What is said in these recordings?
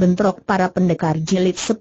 bentrok para pendekar jilid 10.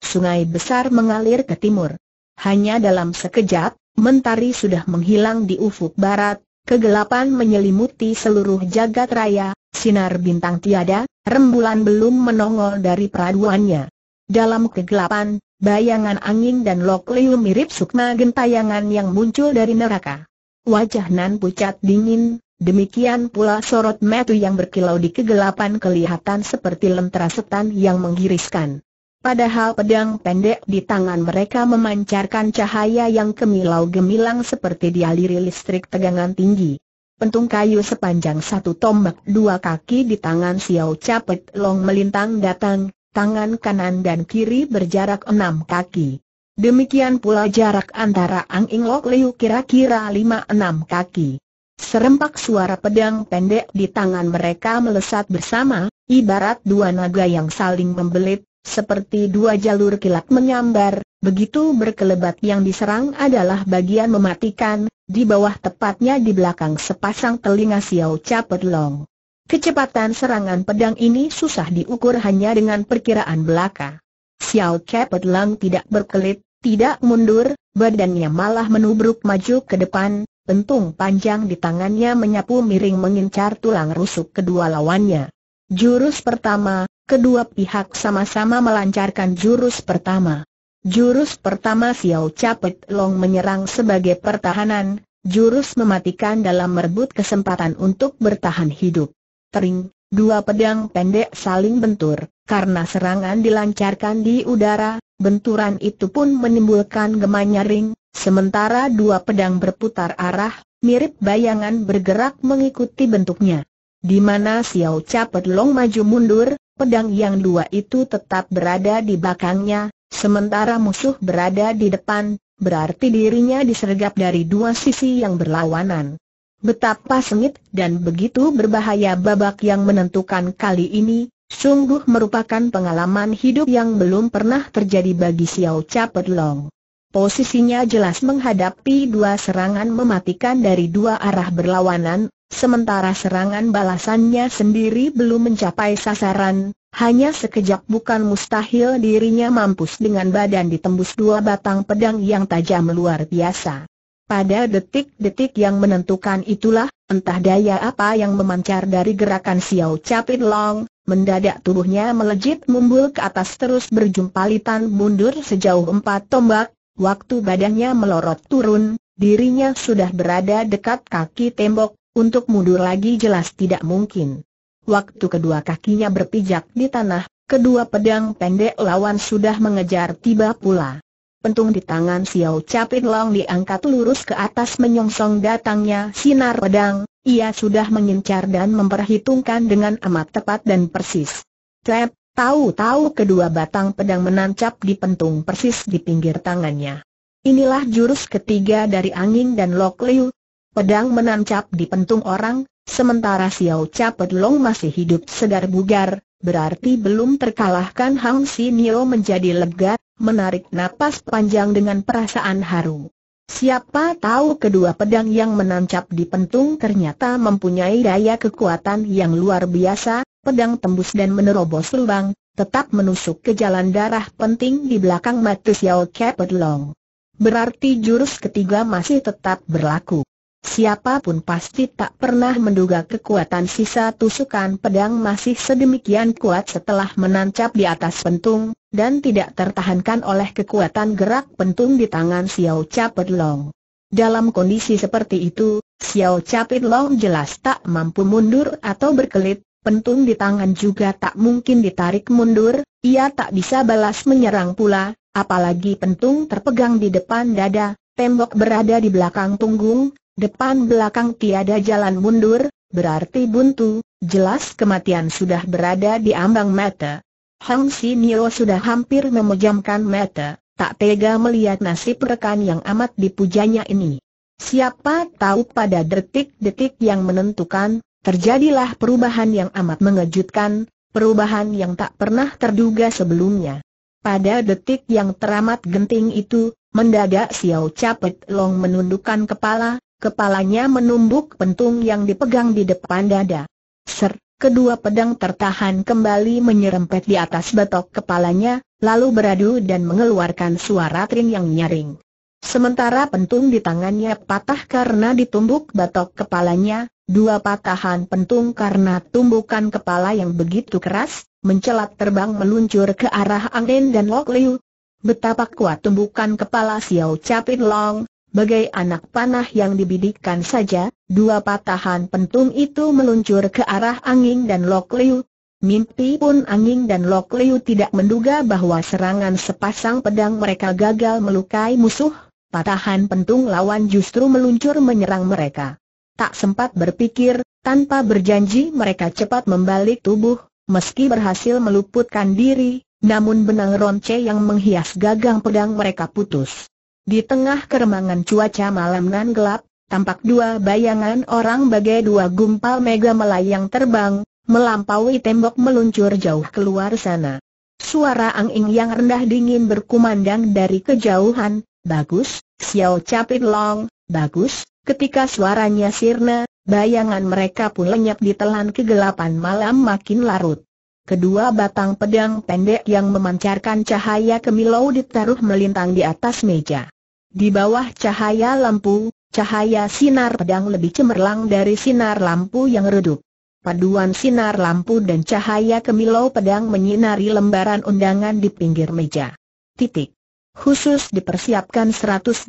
Sungai besar mengalir ke timur. Hanya dalam sekejap, mentari sudah menghilang di ufuk barat, kegelapan menyelimuti seluruh jagat raya, sinar bintang tiada, rembulan belum menongol dari peraduannya. Dalam kegelapan, bayangan angin dan lok mirip sukma gentayangan yang muncul dari neraka. Wajah Nan pucat dingin, Demikian pula sorot metu yang berkilau di kegelapan kelihatan seperti lentera setan yang menggiriskan. Padahal pedang pendek di tangan mereka memancarkan cahaya yang kemilau-gemilang seperti dialiri listrik tegangan tinggi. Pentung kayu sepanjang satu tombak dua kaki di tangan Xiao Capet Long melintang datang, tangan kanan dan kiri berjarak enam kaki. Demikian pula jarak antara Ang Ing Lok Liu kira-kira lima enam kaki. Serempak suara pedang pendek di tangan mereka melesat bersama, ibarat dua naga yang saling membelit, seperti dua jalur kilat menyambar, begitu berkelebat yang diserang adalah bagian mematikan, di bawah tepatnya di belakang sepasang telinga Xiao Cha Perlong. Kecepatan serangan pedang ini susah diukur hanya dengan perkiraan belaka. Xiao Cha Perlong tidak berkelit, tidak mundur, badannya malah menubruk maju ke depan, Pentung panjang di tangannya menyapu miring mengincar tulang rusuk kedua lawannya. Jurus pertama, kedua pihak sama-sama melancarkan jurus pertama. Jurus pertama Xiao Capet Long menyerang sebagai pertahanan, jurus mematikan dalam merebut kesempatan untuk bertahan hidup. Tering, dua pedang pendek saling bentur, karena serangan dilancarkan di udara, benturan itu pun menimbulkan gemanya ring, Sementara dua pedang berputar arah, mirip bayangan bergerak mengikuti bentuknya. Di mana Xiao Capet Long maju mundur, pedang yang dua itu tetap berada di belakangnya, sementara musuh berada di depan, berarti dirinya disergap dari dua sisi yang berlawanan. Betapa sengit dan begitu berbahaya babak yang menentukan kali ini, sungguh merupakan pengalaman hidup yang belum pernah terjadi bagi Xiao Capet Long. Posisinya jelas menghadapi dua serangan mematikan dari dua arah berlawanan, sementara serangan balasannya sendiri belum mencapai sasaran, hanya sekejap bukan mustahil dirinya mampus dengan badan ditembus dua batang pedang yang tajam luar biasa. Pada detik-detik yang menentukan itulah, entah daya apa yang memancar dari gerakan Xiao Capit Long, mendadak tubuhnya melejit mumbul ke atas terus berjumpalitan mundur sejauh empat tombak, Waktu badannya melorot turun, dirinya sudah berada dekat kaki tembok, untuk mundur lagi jelas tidak mungkin. Waktu kedua kakinya berpijak di tanah, kedua pedang pendek lawan sudah mengejar tiba pula. Pentung di tangan Xiao Capit Long diangkat lurus ke atas menyongsong datangnya sinar pedang, ia sudah mengincar dan memperhitungkan dengan amat tepat dan persis. Trap, Tahu-tahu kedua batang pedang menancap di pentung persis di pinggir tangannya. Inilah jurus ketiga dari angin dan lok liu. Pedang menancap di pentung orang, sementara Xiao Capet Long masih hidup segar bugar, berarti belum terkalahkan Hang Si Nio menjadi lega, menarik napas panjang dengan perasaan haru. Siapa tahu kedua pedang yang menancap di pentung ternyata mempunyai daya kekuatan yang luar biasa, pedang tembus dan menerobos lubang, tetap menusuk ke jalan darah penting di belakang mata Xiao Kepet Long. Berarti jurus ketiga masih tetap berlaku. Siapapun pasti tak pernah menduga kekuatan sisa tusukan pedang masih sedemikian kuat setelah menancap di atas pentung, dan tidak tertahankan oleh kekuatan gerak pentung di tangan Xiao Capit Long. Dalam kondisi seperti itu, Xiao Capit Long jelas tak mampu mundur atau berkelit, pentung di tangan juga tak mungkin ditarik mundur, ia tak bisa balas menyerang pula, apalagi pentung terpegang di depan dada, tembok berada di belakang punggung, depan belakang tiada jalan mundur, berarti buntu, jelas kematian sudah berada di ambang mata. Hang Nio sudah hampir memejamkan mata, tak tega melihat nasib rekan yang amat dipujanya ini. Siapa tahu pada detik-detik yang menentukan, terjadilah perubahan yang amat mengejutkan, perubahan yang tak pernah terduga sebelumnya. Pada detik yang teramat genting itu, mendadak Xiao Capet Long menundukkan kepala, kepalanya menumbuk pentung yang dipegang di depan dada. Ser, kedua pedang tertahan kembali menyerempet di atas batok kepalanya, lalu beradu dan mengeluarkan suara tring yang nyaring. Sementara pentung di tangannya patah karena ditumbuk batok kepalanya, Dua patahan pentung karena tumbukan kepala yang begitu keras, mencelat terbang meluncur ke arah angin dan Lok Liu. Betapa kuat tumbukan kepala Xiao Capin Long, bagai anak panah yang dibidikkan saja, dua patahan pentung itu meluncur ke arah angin dan Lok Liu. Mimpi pun angin dan Lok Liu tidak menduga bahwa serangan sepasang pedang mereka gagal melukai musuh, patahan pentung lawan justru meluncur menyerang mereka. Tak sempat berpikir, tanpa berjanji mereka cepat membalik tubuh, meski berhasil meluputkan diri, namun benang ronce yang menghias gagang pedang mereka putus. Di tengah keremangan cuaca malam nan gelap, tampak dua bayangan orang bagai dua gumpal mega melayang terbang, melampaui tembok meluncur jauh keluar sana. Suara angin yang rendah dingin berkumandang dari kejauhan, bagus, Xiao Capit Long, bagus, Ketika suaranya sirna, bayangan mereka pun lenyap di telan kegelapan malam makin larut. Kedua batang pedang pendek yang memancarkan cahaya kemilau ditaruh melintang di atas meja. Di bawah cahaya lampu, cahaya sinar pedang lebih cemerlang dari sinar lampu yang redup. Paduan sinar lampu dan cahaya kemilau pedang menyinari lembaran undangan di pinggir meja. Titik. Khusus dipersiapkan 180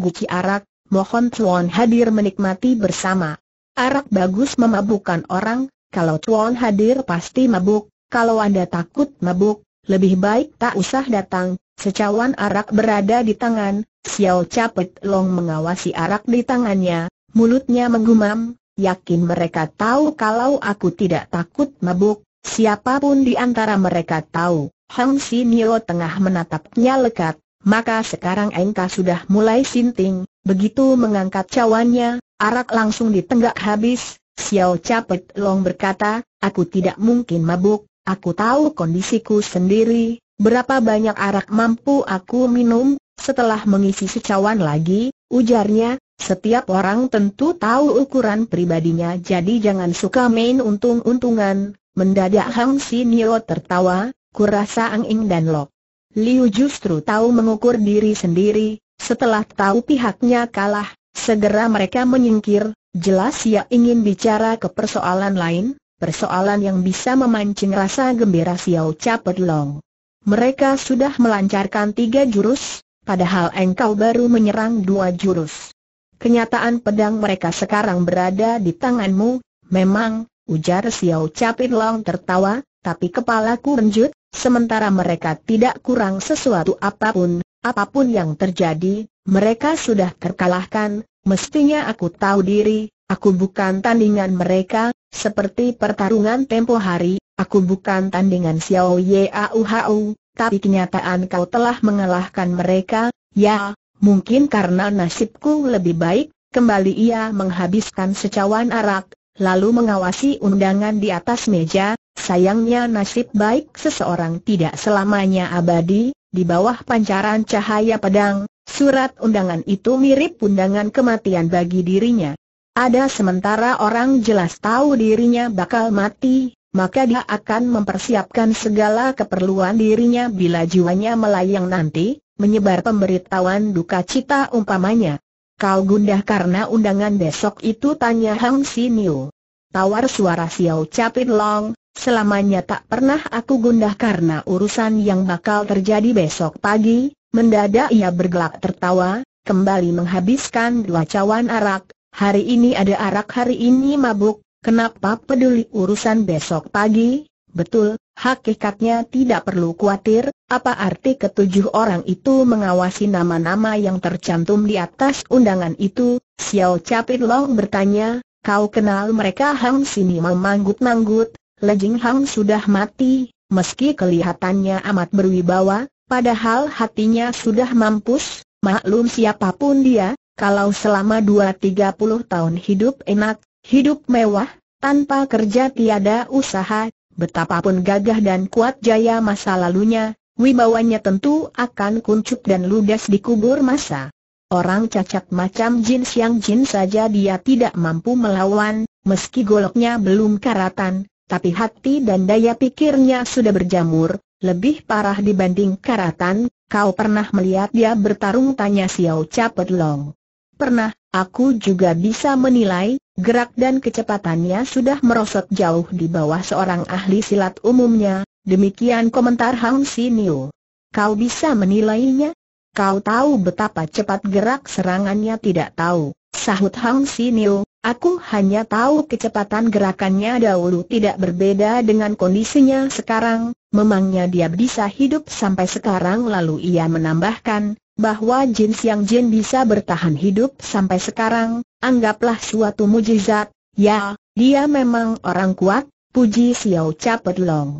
guci arak, mohon tuan hadir menikmati bersama. Arak bagus memabukkan orang, kalau tuan hadir pasti mabuk, kalau Anda takut mabuk, lebih baik tak usah datang. Secawan arak berada di tangan, Xiao Capet Long mengawasi arak di tangannya, mulutnya menggumam, yakin mereka tahu kalau aku tidak takut mabuk, siapapun di antara mereka tahu. Hang Nio tengah menatapnya lekat, maka sekarang engkau sudah mulai sinting, Begitu mengangkat cawannya, arak langsung ditenggak habis, Xiao Capet Long berkata, aku tidak mungkin mabuk, aku tahu kondisiku sendiri, berapa banyak arak mampu aku minum, setelah mengisi secawan lagi, ujarnya, setiap orang tentu tahu ukuran pribadinya jadi jangan suka main untung-untungan, mendadak Hang Sinio tertawa, kurasa Ang Ing dan Lok. Liu justru tahu mengukur diri sendiri, setelah tahu pihaknya kalah, segera mereka menyingkir, jelas ia ingin bicara ke persoalan lain, persoalan yang bisa memancing rasa gembira Xiao Capet Long. Mereka sudah melancarkan tiga jurus, padahal engkau baru menyerang dua jurus. Kenyataan pedang mereka sekarang berada di tanganmu, memang, ujar Xiao Capit Long tertawa, tapi kepalaku renjut, sementara mereka tidak kurang sesuatu apapun, Apapun yang terjadi, mereka sudah terkalahkan, mestinya aku tahu diri, aku bukan tandingan mereka, seperti pertarungan tempo hari, aku bukan tandingan Xiao Yauhau, tapi kenyataan kau telah mengalahkan mereka, ya, mungkin karena nasibku lebih baik, kembali ia menghabiskan secawan arak, lalu mengawasi undangan di atas meja, sayangnya nasib baik seseorang tidak selamanya abadi, di bawah pancaran cahaya pedang, surat undangan itu mirip undangan kematian bagi dirinya. Ada sementara orang jelas tahu dirinya bakal mati, maka dia akan mempersiapkan segala keperluan dirinya bila jiwanya melayang nanti, menyebar pemberitahuan duka cita umpamanya. Kau gundah karena undangan besok itu tanya Hang Niu. Tawar suara Xiao Capit Long, Selamanya tak pernah aku gundah karena urusan yang bakal terjadi besok pagi, mendadak ia bergelak tertawa, kembali menghabiskan dua cawan arak, hari ini ada arak hari ini mabuk, kenapa peduli urusan besok pagi? Betul, hakikatnya tidak perlu khawatir, apa arti ketujuh orang itu mengawasi nama-nama yang tercantum di atas undangan itu? Xiao Capit Long bertanya, kau kenal mereka Hang Sini memanggut-manggut, Lejing Hang sudah mati, meski kelihatannya amat berwibawa, padahal hatinya sudah mampus, maklum siapapun dia, kalau selama 2-30 tahun hidup enak, hidup mewah, tanpa kerja tiada usaha, betapapun gagah dan kuat jaya masa lalunya, wibawanya tentu akan kuncup dan ludes dikubur masa. Orang cacat macam Jin Siang Jin saja dia tidak mampu melawan, meski goloknya belum karatan, tapi hati dan daya pikirnya sudah berjamur, lebih parah dibanding karatan, kau pernah melihat dia bertarung tanya Xiao Capet Long. Pernah, aku juga bisa menilai, gerak dan kecepatannya sudah merosot jauh di bawah seorang ahli silat umumnya, demikian komentar Hang Xinyu. Kau bisa menilainya? Kau tahu betapa cepat gerak serangannya tidak tahu, sahut Hang Xinyu. Aku hanya tahu kecepatan gerakannya dahulu tidak berbeda dengan kondisinya sekarang, memangnya dia bisa hidup sampai sekarang lalu ia menambahkan, bahwa Jin Siang Jin bisa bertahan hidup sampai sekarang, anggaplah suatu mujizat, ya, dia memang orang kuat, puji Xiao Capet Long.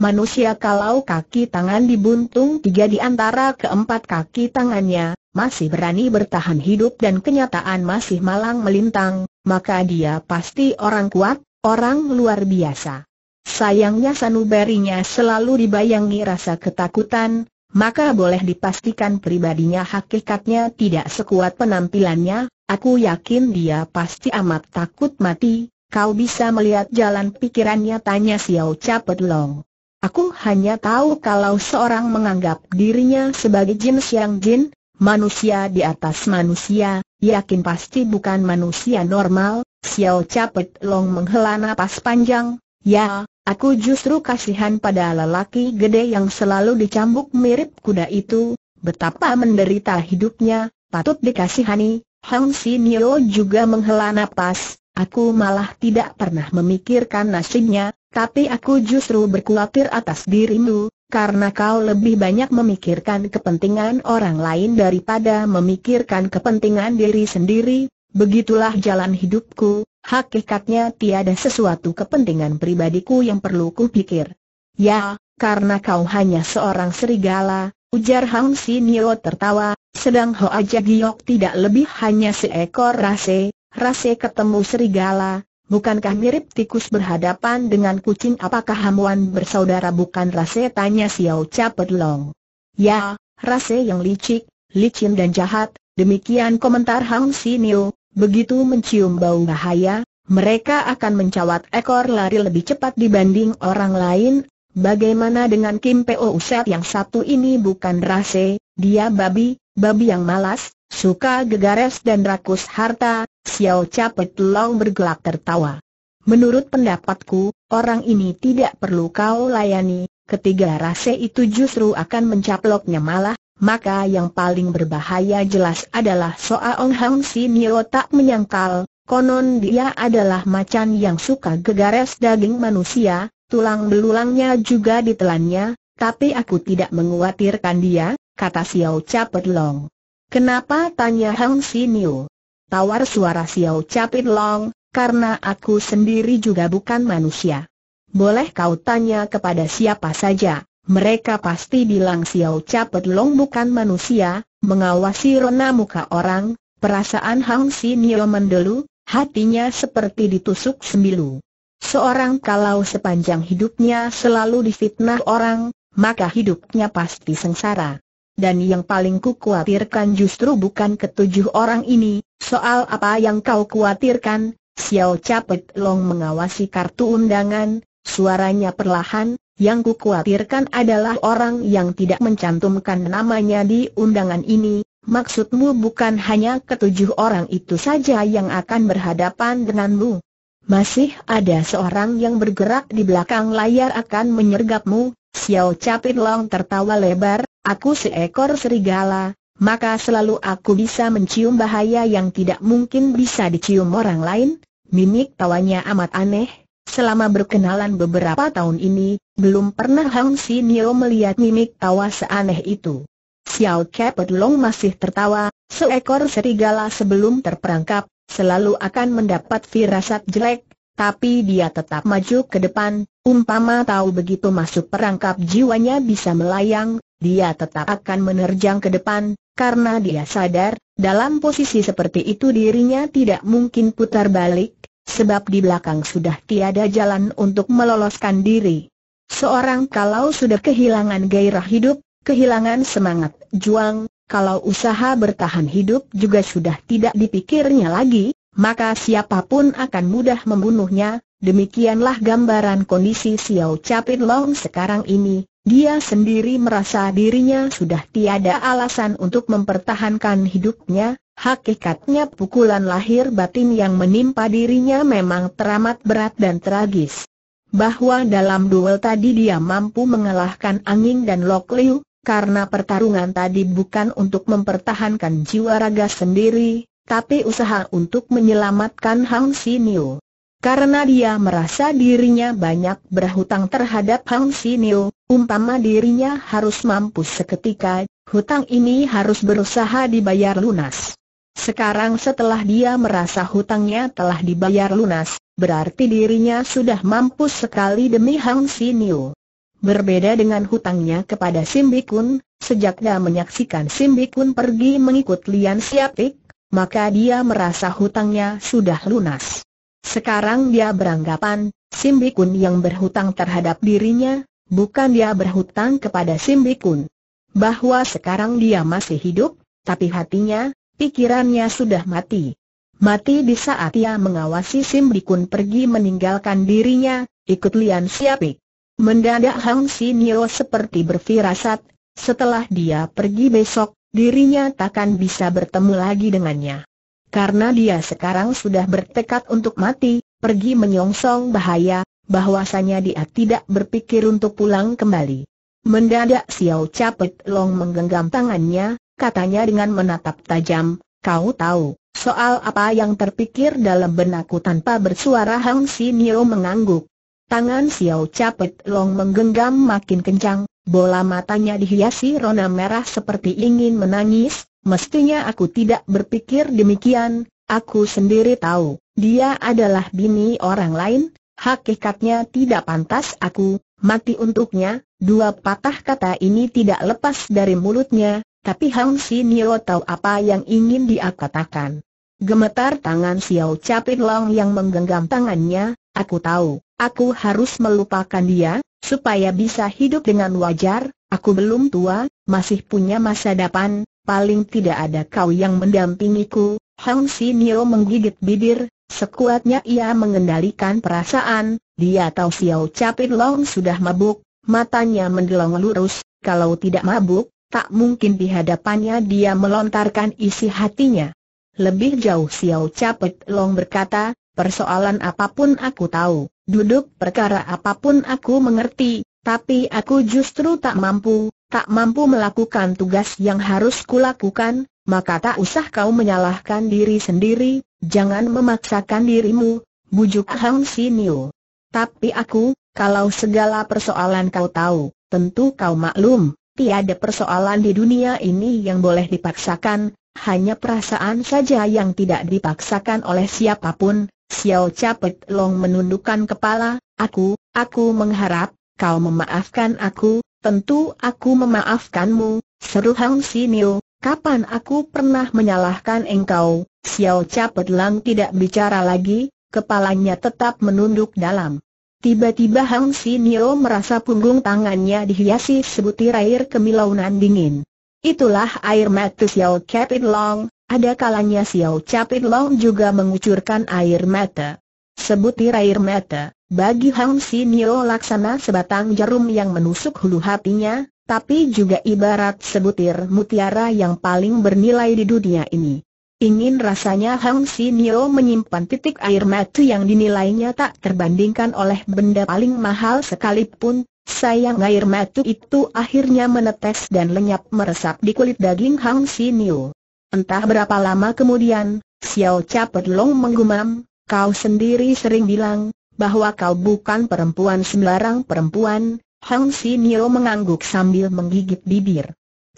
Manusia kalau kaki tangan dibuntung tiga di antara keempat kaki tangannya, masih berani bertahan hidup dan kenyataan masih malang melintang, maka dia pasti orang kuat, orang luar biasa. Sayangnya sanubarinya selalu dibayangi rasa ketakutan, maka boleh dipastikan pribadinya hakikatnya tidak sekuat penampilannya, aku yakin dia pasti amat takut mati, kau bisa melihat jalan pikirannya tanya Xiao Capet Long. Aku hanya tahu kalau seorang menganggap dirinya sebagai jin siang jin, Manusia di atas manusia, yakin pasti bukan manusia normal, Xiao Capet Long menghela nafas panjang, ya, aku justru kasihan pada lelaki gede yang selalu dicambuk mirip kuda itu, betapa menderita hidupnya, patut dikasihani, Hang Sinio juga menghela nafas. aku malah tidak pernah memikirkan nasibnya, tapi aku justru berkhawatir atas dirimu, karena kau lebih banyak memikirkan kepentingan orang lain daripada memikirkan kepentingan diri sendiri, begitulah jalan hidupku, hakikatnya tiada sesuatu kepentingan pribadiku yang perlu kupikir. Ya, karena kau hanya seorang serigala, ujar Hang Nio tertawa, sedang Hoa Jagiok tidak lebih hanya seekor rase, rase ketemu serigala, Bukankah mirip tikus berhadapan dengan kucing apakah hamuan bersaudara bukan rase tanya Xiao Cha Long. Ya, rase yang licik, licin dan jahat, demikian komentar Hang Sinio, begitu mencium bau bahaya, mereka akan mencawat ekor lari lebih cepat dibanding orang lain, bagaimana dengan Kim Po Uset yang satu ini bukan rase, dia babi, babi yang malas, Suka gegares dan rakus harta, Xiao Capet Long bergelak tertawa. Menurut pendapatku, orang ini tidak perlu kau layani, ketiga rase itu justru akan mencaploknya malah, maka yang paling berbahaya jelas adalah Ong Hang Nio tak menyangkal, konon dia adalah macan yang suka gegares daging manusia, tulang belulangnya juga ditelannya, tapi aku tidak menguatirkan dia, kata Xiao Capet Long. Kenapa tanya Hang Siniu? Tawar suara Xiao Capit Long, karena aku sendiri juga bukan manusia. Boleh kau tanya kepada siapa saja, mereka pasti bilang Xiao Capit Long bukan manusia, mengawasi rena muka orang, perasaan Hang Siniu mendelu, hatinya seperti ditusuk sembilu. Seorang kalau sepanjang hidupnya selalu difitnah orang, maka hidupnya pasti sengsara dan yang paling ku khawatirkan justru bukan ketujuh orang ini, soal apa yang kau khawatirkan? Xiao Capet Long mengawasi kartu undangan, suaranya perlahan, yang ku khawatirkan adalah orang yang tidak mencantumkan namanya di undangan ini, maksudmu bukan hanya ketujuh orang itu saja yang akan berhadapan denganmu. Masih ada seorang yang bergerak di belakang layar akan menyergapmu, Xiao Capit Long tertawa lebar, aku seekor serigala, maka selalu aku bisa mencium bahaya yang tidak mungkin bisa dicium orang lain, mimik tawanya amat aneh, selama berkenalan beberapa tahun ini, belum pernah Hang Nio melihat mimik tawa seaneh itu. Xiao Capit Long masih tertawa, seekor serigala sebelum terperangkap, selalu akan mendapat firasat jelek, tapi dia tetap maju ke depan, umpama tahu begitu masuk perangkap jiwanya bisa melayang, dia tetap akan menerjang ke depan, karena dia sadar, dalam posisi seperti itu dirinya tidak mungkin putar balik, sebab di belakang sudah tiada jalan untuk meloloskan diri. Seorang kalau sudah kehilangan gairah hidup, kehilangan semangat juang, kalau usaha bertahan hidup juga sudah tidak dipikirnya lagi, maka siapapun akan mudah membunuhnya, demikianlah gambaran kondisi Xiao Capit Long sekarang ini, dia sendiri merasa dirinya sudah tiada alasan untuk mempertahankan hidupnya, hakikatnya pukulan lahir batin yang menimpa dirinya memang teramat berat dan tragis. Bahwa dalam duel tadi dia mampu mengalahkan Angin dan Lok Liu, karena pertarungan tadi bukan untuk mempertahankan jiwa raga sendiri, tapi usaha untuk menyelamatkan Hang Siniu. Karena dia merasa dirinya banyak berhutang terhadap Hang Siniu, umpama dirinya harus mampu seketika, hutang ini harus berusaha dibayar lunas. Sekarang setelah dia merasa hutangnya telah dibayar lunas, berarti dirinya sudah mampu sekali demi Hang Siniu. Berbeda dengan hutangnya kepada Simbikun, sejak dia menyaksikan Simbikun pergi mengikut Lian Siapik, maka dia merasa hutangnya sudah lunas. Sekarang dia beranggapan, Simbikun yang berhutang terhadap dirinya, bukan dia berhutang kepada Simbikun. Bahwa sekarang dia masih hidup, tapi hatinya, pikirannya sudah mati. Mati di saat ia mengawasi Simbikun pergi meninggalkan dirinya, ikut Lian Siapik. Mendadak Hang Sinio seperti berfirasat, setelah dia pergi besok, dirinya takkan bisa bertemu lagi dengannya. Karena dia sekarang sudah bertekad untuk mati, pergi menyongsong bahaya, bahwasanya dia tidak berpikir untuk pulang kembali. Mendadak Xiao Capet Long menggenggam tangannya, katanya dengan menatap tajam, kau tahu, soal apa yang terpikir dalam benakku tanpa bersuara Hang Sinio mengangguk. Tangan Xiao Capet Long menggenggam makin kencang, bola matanya dihiasi rona merah seperti ingin menangis, mestinya aku tidak berpikir demikian, aku sendiri tahu, dia adalah bini orang lain, hakikatnya tidak pantas aku, mati untuknya, dua patah kata ini tidak lepas dari mulutnya, tapi Hang Si Nio tahu apa yang ingin dia katakan. Gemetar tangan Xiao Capit Long yang menggenggam tangannya, aku tahu. Aku harus melupakan dia, supaya bisa hidup dengan wajar, aku belum tua, masih punya masa depan, paling tidak ada kau yang mendampingiku. Hang Si Nio menggigit bibir, sekuatnya ia mengendalikan perasaan, dia tahu Xiao Capit Long sudah mabuk, matanya mendelong lurus, kalau tidak mabuk, tak mungkin di hadapannya dia melontarkan isi hatinya. Lebih jauh Xiao Capit Long berkata, persoalan apapun aku tahu, duduk perkara apapun aku mengerti, tapi aku justru tak mampu, tak mampu melakukan tugas yang harus kulakukan, maka tak usah kau menyalahkan diri sendiri, jangan memaksakan dirimu, bujuk Hang Sinio. Tapi aku, kalau segala persoalan kau tahu, tentu kau maklum, tiada persoalan di dunia ini yang boleh dipaksakan, hanya perasaan saja yang tidak dipaksakan oleh siapapun, Xiao Capet Long menundukkan kepala, aku, aku mengharap, kau memaafkan aku, tentu aku memaafkanmu, seru Hang Sinio, kapan aku pernah menyalahkan engkau, Xiao Capet Lang tidak bicara lagi, kepalanya tetap menunduk dalam. Tiba-tiba Hang Sinio merasa punggung tangannya dihiasi sebutir air kemilaunan dingin. Itulah air mata Xiao Capit Long, ada kalanya Xiao Capit Long juga mengucurkan air mata. Sebutir air mata, bagi Hang Sinio laksana sebatang jarum yang menusuk hulu hatinya, tapi juga ibarat sebutir mutiara yang paling bernilai di dunia ini. Ingin rasanya Hang Sinio menyimpan titik air mata yang dinilainya tak terbandingkan oleh benda paling mahal sekalipun, sayang air mata itu akhirnya menetes dan lenyap meresap di kulit daging Hang Sinio. Entah berapa lama kemudian, Xiao Capet Long menggumam, kau sendiri sering bilang, bahwa kau bukan perempuan sembarang perempuan, Hang Sinio mengangguk sambil menggigit bibir.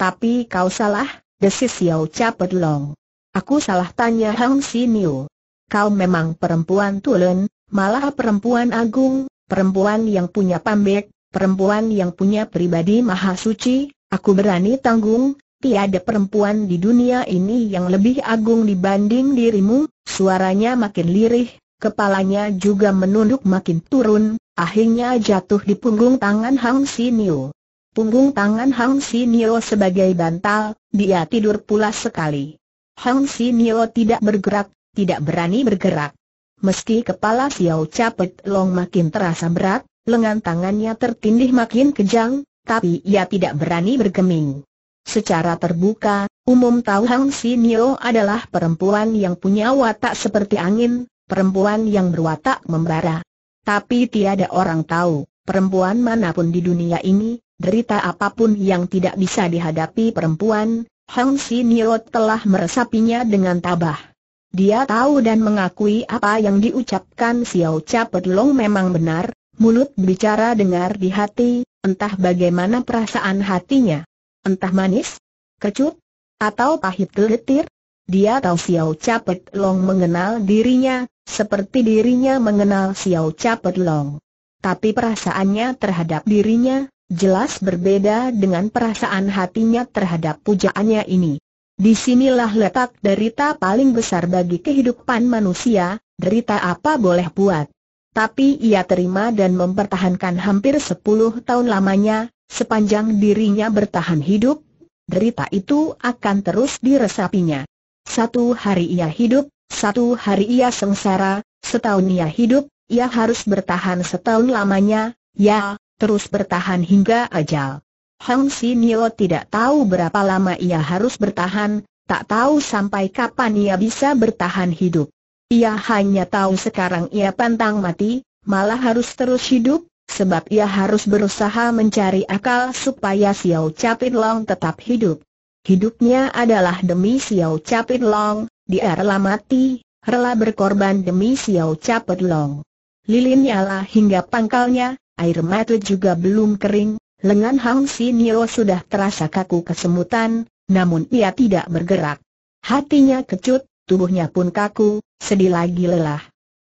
Tapi kau salah, desis Xiao Capet Long. Aku salah tanya Hang Sinio. Kau memang perempuan tulen, malah perempuan agung, perempuan yang punya pambek, perempuan yang punya pribadi maha suci, aku berani tanggung, tiada perempuan di dunia ini yang lebih agung dibanding dirimu, suaranya makin lirih, kepalanya juga menunduk makin turun, akhirnya jatuh di punggung tangan Hang Sinio. Punggung tangan Hang Sinio sebagai bantal, dia tidur pula sekali. Hang Sinio tidak bergerak, tidak berani bergerak. Meski kepala Xiao Capet Long makin terasa berat, lengan tangannya tertindih makin kejang, tapi ia tidak berani bergeming. Secara terbuka, umum tahu Hang Si Nio adalah perempuan yang punya watak seperti angin, perempuan yang berwatak membara. Tapi tiada orang tahu, perempuan manapun di dunia ini, derita apapun yang tidak bisa dihadapi perempuan, Hang Si Nio telah meresapinya dengan tabah. Dia tahu dan mengakui apa yang diucapkan Xiao Cha Long memang benar, mulut bicara dengar di hati, entah bagaimana perasaan hatinya entah manis, kecut, atau pahit geletir. Dia tahu Xiao Capet Long mengenal dirinya, seperti dirinya mengenal Xiao Capet Long. Tapi perasaannya terhadap dirinya, jelas berbeda dengan perasaan hatinya terhadap pujaannya ini. Disinilah letak derita paling besar bagi kehidupan manusia, derita apa boleh buat. Tapi ia terima dan mempertahankan hampir sepuluh tahun lamanya, Sepanjang dirinya bertahan hidup, derita itu akan terus diresapinya. Satu hari ia hidup, satu hari ia sengsara, setahun ia hidup, ia harus bertahan setahun lamanya, ya, terus bertahan hingga ajal. Hang Nio tidak tahu berapa lama ia harus bertahan, tak tahu sampai kapan ia bisa bertahan hidup. Ia hanya tahu sekarang ia pantang mati, malah harus terus hidup, sebab ia harus berusaha mencari akal supaya Xiao Capit Long tetap hidup. Hidupnya adalah demi Xiao Capit Long, dia rela mati, rela berkorban demi Xiao Capit Long. Lilin nyala hingga pangkalnya, air mata juga belum kering, lengan Hang Sinio sudah terasa kaku kesemutan, namun ia tidak bergerak. Hatinya kecut, tubuhnya pun kaku, sedih lagi lelah.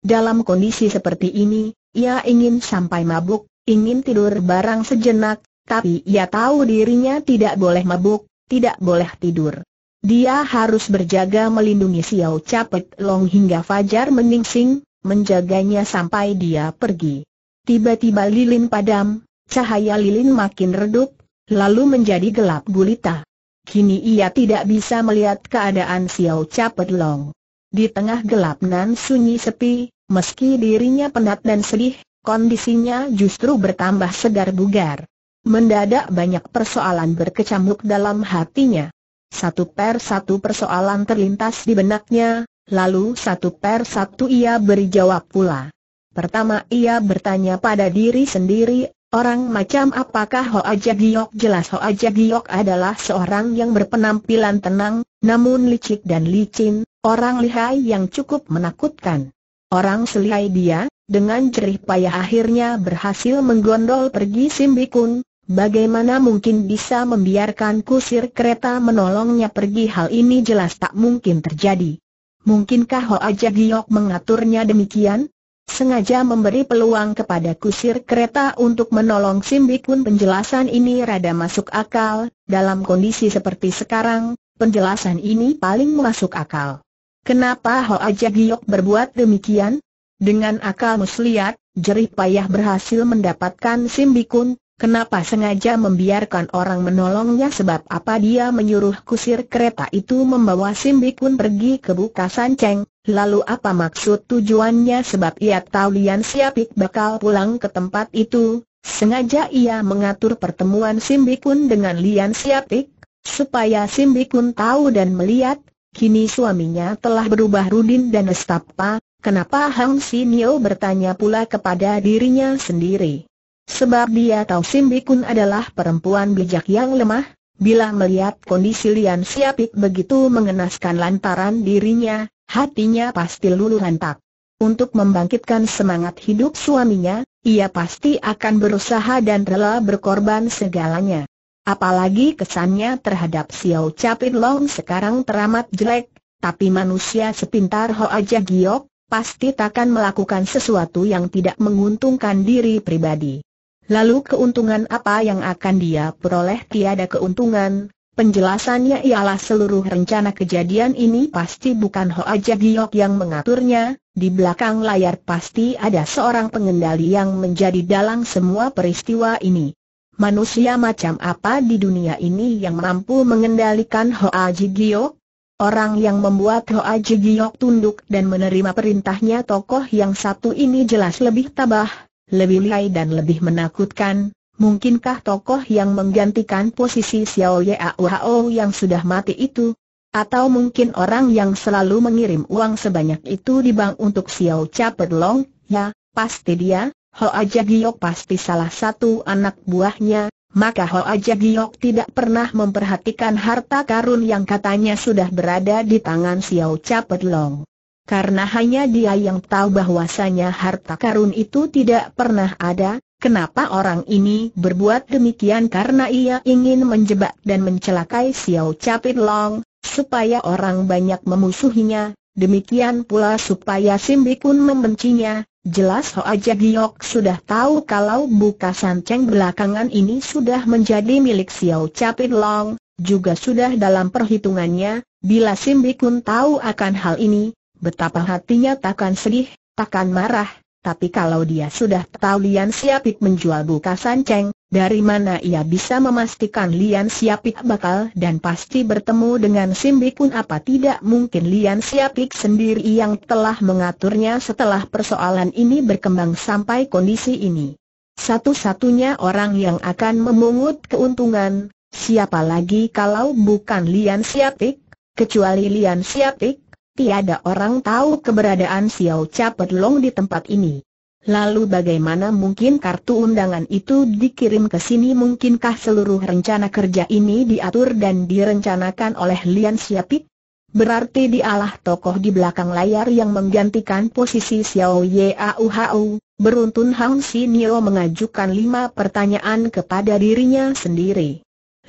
Dalam kondisi seperti ini, ia ingin sampai mabuk, ingin tidur barang sejenak, tapi ia tahu dirinya tidak boleh mabuk, tidak boleh tidur. Dia harus berjaga melindungi Xiao Capet Long hingga fajar meningsing, menjaganya sampai dia pergi. Tiba-tiba lilin padam, cahaya lilin makin redup, lalu menjadi gelap gulita. Kini ia tidak bisa melihat keadaan Xiao Capet Long. Di tengah gelap nan sunyi sepi, Meski dirinya penat dan sedih, kondisinya justru bertambah segar bugar. Mendadak banyak persoalan berkecamuk dalam hatinya. Satu per satu persoalan terlintas di benaknya, lalu satu per satu ia beri jawab pula. Pertama ia bertanya pada diri sendiri, orang macam apakah Ho Aja Giok? Jelas Ho Aja Giok adalah seorang yang berpenampilan tenang, namun licik dan licin, orang lihai yang cukup menakutkan. Orang selihai dia, dengan jerih payah akhirnya berhasil menggondol pergi Simbikun, bagaimana mungkin bisa membiarkan kusir kereta menolongnya pergi hal ini jelas tak mungkin terjadi. Mungkinkah Aja mengaturnya demikian? Sengaja memberi peluang kepada kusir kereta untuk menolong Simbikun penjelasan ini rada masuk akal, dalam kondisi seperti sekarang, penjelasan ini paling masuk akal. Kenapa aja Jagiok berbuat demikian? Dengan akal muslihat, jerih payah berhasil mendapatkan simbikun, kenapa sengaja membiarkan orang menolongnya sebab apa dia menyuruh kusir kereta itu membawa simbikun pergi ke buka sanceng, lalu apa maksud tujuannya sebab ia tahu Lian Siapik bakal pulang ke tempat itu, sengaja ia mengatur pertemuan simbikun dengan Lian Siapik, supaya simbikun tahu dan melihat, Kini suaminya telah berubah Rudin dan Estapa, kenapa Hang Sinio bertanya pula kepada dirinya sendiri? Sebab dia tahu Simbikun adalah perempuan bijak yang lemah, bila melihat kondisi Lian Siapik begitu mengenaskan lantaran dirinya, hatinya pasti luluh lantak. Untuk membangkitkan semangat hidup suaminya, ia pasti akan berusaha dan rela berkorban segalanya. Apalagi kesannya terhadap Xiao Capit Long sekarang teramat jelek, tapi manusia sepintar Aja Giok, pasti takkan melakukan sesuatu yang tidak menguntungkan diri pribadi. Lalu keuntungan apa yang akan dia peroleh tiada keuntungan, penjelasannya ialah seluruh rencana kejadian ini pasti bukan Ho Aja Giok yang mengaturnya, di belakang layar pasti ada seorang pengendali yang menjadi dalang semua peristiwa ini. Manusia macam apa di dunia ini yang mampu mengendalikan Hoa Jigiok? Orang yang membuat Hoa Jigiok tunduk dan menerima perintahnya tokoh yang satu ini jelas lebih tabah, lebih lihai dan lebih menakutkan. Mungkinkah tokoh yang menggantikan posisi Xiao Yao yang sudah mati itu? Atau mungkin orang yang selalu mengirim uang sebanyak itu di bank untuk Xiao Cha Long? Ya, pasti dia, Ho Aja Giok pasti salah satu anak buahnya, maka Ho Aja Giok tidak pernah memperhatikan harta karun yang katanya sudah berada di tangan Xiao Capet Long. Karena hanya dia yang tahu bahwasanya harta karun itu tidak pernah ada, kenapa orang ini berbuat demikian karena ia ingin menjebak dan mencelakai Xiao Capit Long, supaya orang banyak memusuhinya, demikian pula supaya Simbi Kun membencinya, Jelas Hoa Jagiok sudah tahu kalau buka sanceng belakangan ini sudah menjadi milik Xiao Capit Long, juga sudah dalam perhitungannya, bila Sim Bikun tahu akan hal ini, betapa hatinya takkan sedih, takkan marah, tapi kalau dia sudah tahu Lian Siapik menjual buka sanceng, dari mana ia bisa memastikan Lian Siapik bakal dan pasti bertemu dengan Simbi pun apa tidak mungkin Lian Siapik sendiri yang telah mengaturnya setelah persoalan ini berkembang sampai kondisi ini. Satu-satunya orang yang akan memungut keuntungan, siapa lagi kalau bukan Lian Siapik, kecuali Lian Siapik, tiada orang tahu keberadaan Xiao Capet Long di tempat ini. Lalu bagaimana mungkin kartu undangan itu dikirim ke sini mungkinkah seluruh rencana kerja ini diatur dan direncanakan oleh Lian Xiaopik? Berarti dialah tokoh di belakang layar yang menggantikan posisi Xiao Yauhau. Beruntun Hang Nio mengajukan lima pertanyaan kepada dirinya sendiri.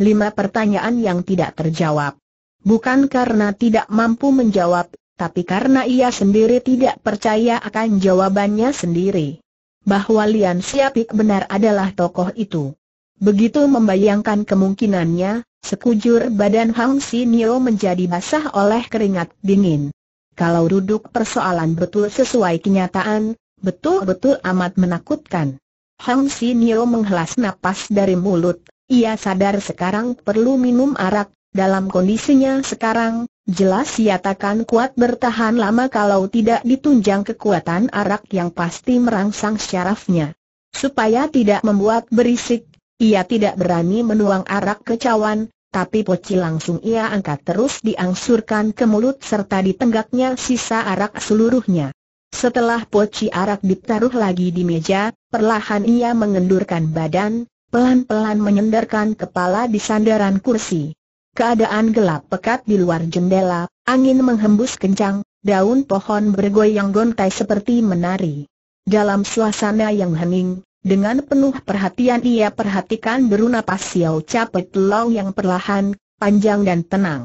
Lima pertanyaan yang tidak terjawab. Bukan karena tidak mampu menjawab, tapi karena ia sendiri tidak percaya akan jawabannya sendiri. Bahwa Lian Siapik benar adalah tokoh itu. Begitu membayangkan kemungkinannya, sekujur badan Hang Niro menjadi basah oleh keringat dingin. Kalau duduk persoalan betul sesuai kenyataan, betul-betul amat menakutkan. Hang Niro menghelas napas dari mulut, ia sadar sekarang perlu minum arak, dalam kondisinya sekarang, Jelas ia takkan kuat bertahan lama kalau tidak ditunjang kekuatan arak yang pasti merangsang syarafnya. Supaya tidak membuat berisik, ia tidak berani menuang arak ke cawan, tapi poci langsung ia angkat terus diangsurkan ke mulut serta ditenggaknya sisa arak seluruhnya. Setelah poci arak ditaruh lagi di meja, perlahan ia mengendurkan badan, pelan-pelan menyendarkan kepala di sandaran kursi. Keadaan gelap pekat di luar jendela, angin menghembus kencang, daun pohon bergoyang gontai seperti menari. Dalam suasana yang hening, dengan penuh perhatian ia perhatikan napas Xiao Capek Long yang perlahan, panjang dan tenang.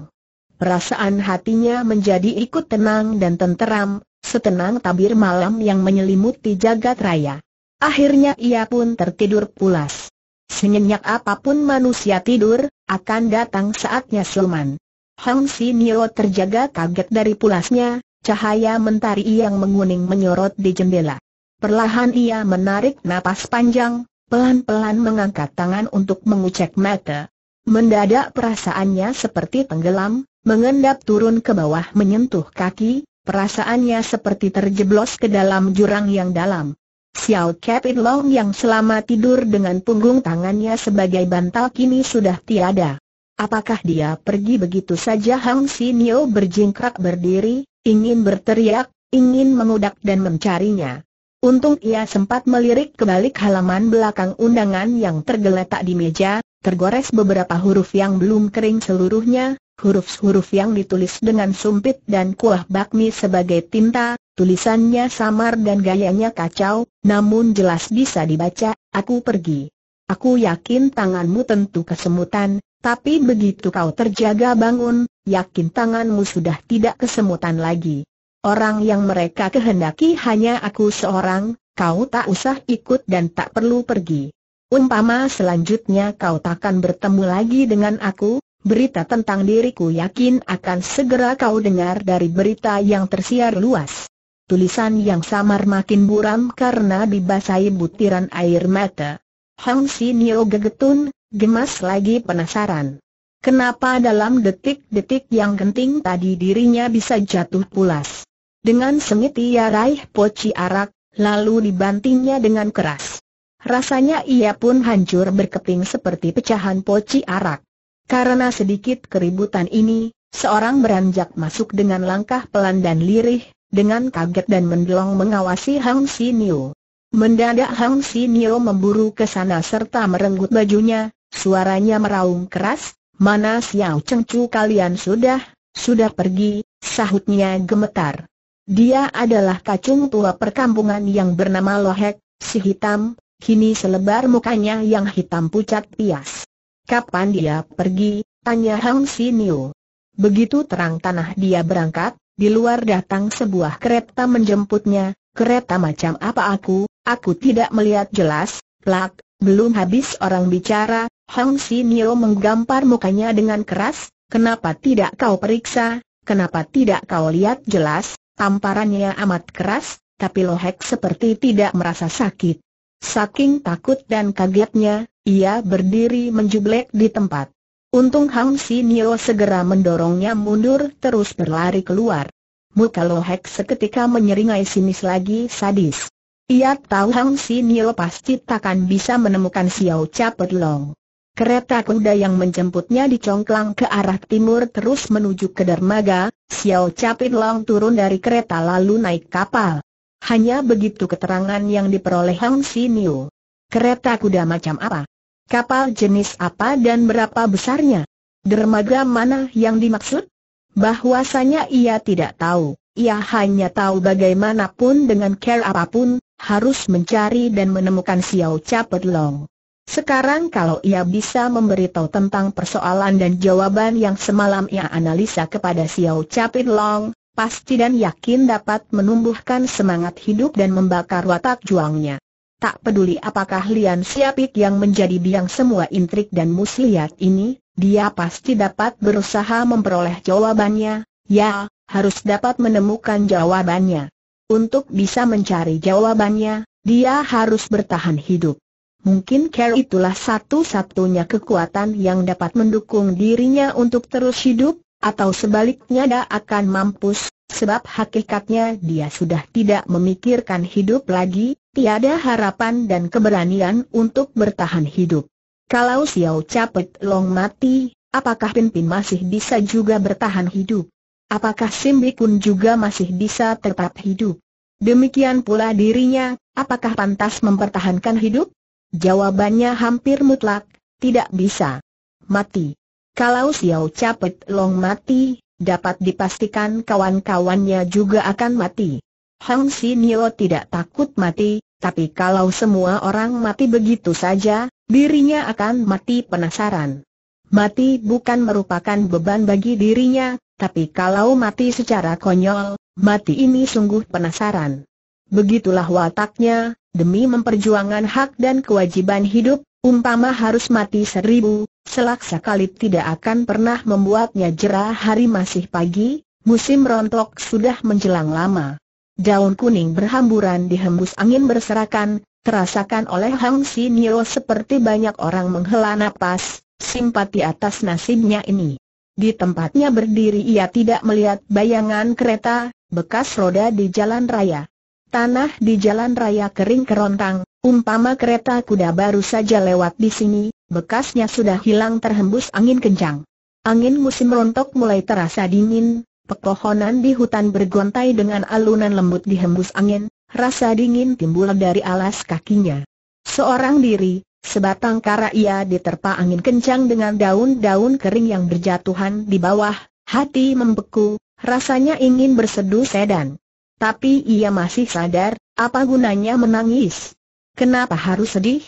Perasaan hatinya menjadi ikut tenang dan tenteram, setenang tabir malam yang menyelimuti jagat raya. Akhirnya ia pun tertidur pulas. Senyenyak apapun manusia tidur, akan datang saatnya Sulman. Hang Nio terjaga kaget dari pulasnya, cahaya mentari yang menguning menyorot di jendela. Perlahan ia menarik napas panjang, pelan-pelan mengangkat tangan untuk mengucek mata. Mendadak perasaannya seperti tenggelam, mengendap turun ke bawah menyentuh kaki, perasaannya seperti terjeblos ke dalam jurang yang dalam. Xiao Capit Long yang selama tidur dengan punggung tangannya sebagai bantal kini sudah tiada. Apakah dia pergi begitu saja Hang Sinio berjingkrak berdiri, ingin berteriak, ingin mengudak dan mencarinya. Untung ia sempat melirik ke balik halaman belakang undangan yang tergeletak di meja, tergores beberapa huruf yang belum kering seluruhnya, huruf-huruf yang ditulis dengan sumpit dan kuah bakmi sebagai tinta, tulisannya samar dan gayanya kacau, namun jelas bisa dibaca, aku pergi. Aku yakin tanganmu tentu kesemutan, tapi begitu kau terjaga bangun, yakin tanganmu sudah tidak kesemutan lagi. Orang yang mereka kehendaki hanya aku seorang, kau tak usah ikut dan tak perlu pergi. Umpama selanjutnya kau takkan bertemu lagi dengan aku, berita tentang diriku yakin akan segera kau dengar dari berita yang tersiar luas tulisan yang samar makin buram karena dibasahi butiran air mata. Hang Nio gegetun, gemas lagi penasaran. Kenapa dalam detik-detik yang genting tadi dirinya bisa jatuh pulas? Dengan sengit ia raih poci arak, lalu dibantingnya dengan keras. Rasanya ia pun hancur berkeping seperti pecahan poci arak. Karena sedikit keributan ini, seorang beranjak masuk dengan langkah pelan dan lirih, dengan kaget dan mendelong mengawasi Hang Si Sinio. Mendadak Hang Si Sinio memburu ke sana serta merenggut bajunya, suaranya meraung keras, mana Xiao Chu kalian sudah, sudah pergi, sahutnya gemetar. Dia adalah kacung tua perkampungan yang bernama Lohek, si hitam, kini selebar mukanya yang hitam pucat pias. Kapan dia pergi? Tanya Hang Si Sinio. Begitu terang tanah dia berangkat, di luar datang sebuah kereta menjemputnya, kereta macam apa aku, aku tidak melihat jelas, plak, belum habis orang bicara, Hong Nio menggampar mukanya dengan keras, kenapa tidak kau periksa, kenapa tidak kau lihat jelas, tamparannya amat keras, tapi lohek seperti tidak merasa sakit. Saking takut dan kagetnya, ia berdiri menjublek di tempat. Untung Hang Nio segera mendorongnya mundur terus berlari keluar. Muka Lohek seketika menyeringai sinis lagi sadis. Ia tahu Hang Nio pasti takkan bisa menemukan Xiao Capet Long. Kereta kuda yang menjemputnya dicongklang ke arah timur terus menuju ke dermaga, Xiao Capit Long turun dari kereta lalu naik kapal. Hanya begitu keterangan yang diperoleh Hang Nio. Kereta kuda macam apa? Kapal jenis apa dan berapa besarnya? Dermaga mana yang dimaksud? Bahwasanya ia tidak tahu, ia hanya tahu bagaimanapun dengan care apapun, harus mencari dan menemukan Xiao Capet Long. Sekarang kalau ia bisa memberitahu tentang persoalan dan jawaban yang semalam ia analisa kepada Xiao Capit Long, pasti dan yakin dapat menumbuhkan semangat hidup dan membakar watak juangnya. Tak peduli apakah Lian Siapik yang menjadi biang semua intrik dan muslihat ini, dia pasti dapat berusaha memperoleh jawabannya, ya, harus dapat menemukan jawabannya. Untuk bisa mencari jawabannya, dia harus bertahan hidup. Mungkin Care itulah satu-satunya kekuatan yang dapat mendukung dirinya untuk terus hidup, atau sebaliknya dia akan mampus, sebab hakikatnya dia sudah tidak memikirkan hidup lagi, Tiada harapan dan keberanian untuk bertahan hidup. Kalau Xiao Capet Long mati, apakah pimpin masih bisa juga bertahan hidup? Apakah Simbi Kun juga masih bisa tetap hidup? Demikian pula dirinya, apakah pantas mempertahankan hidup? Jawabannya hampir mutlak, tidak bisa. Mati. Kalau Xiao Capet Long mati, dapat dipastikan kawan-kawannya juga akan mati. Hang Si Nio tidak takut mati, tapi kalau semua orang mati begitu saja, dirinya akan mati penasaran. Mati bukan merupakan beban bagi dirinya, tapi kalau mati secara konyol, mati ini sungguh penasaran. Begitulah wataknya, demi memperjuangkan hak dan kewajiban hidup, umpama harus mati seribu, selaksa kali tidak akan pernah membuatnya jerah hari masih pagi, musim rontok sudah menjelang lama. Daun kuning berhamburan dihembus angin berserakan, terasakan oleh Hang Si Nio seperti banyak orang menghela napas, simpati atas nasibnya ini. Di tempatnya berdiri ia tidak melihat bayangan kereta, bekas roda di jalan raya. Tanah di jalan raya kering kerontang, umpama kereta kuda baru saja lewat di sini, bekasnya sudah hilang terhembus angin kencang. Angin musim rontok mulai terasa dingin, Pepohonan di hutan bergontai dengan alunan lembut dihembus angin, rasa dingin timbul dari alas kakinya. Seorang diri, sebatang kara ia diterpa angin kencang dengan daun-daun kering yang berjatuhan di bawah, hati membeku, rasanya ingin berseduh sedan. Tapi ia masih sadar, apa gunanya menangis? Kenapa harus sedih?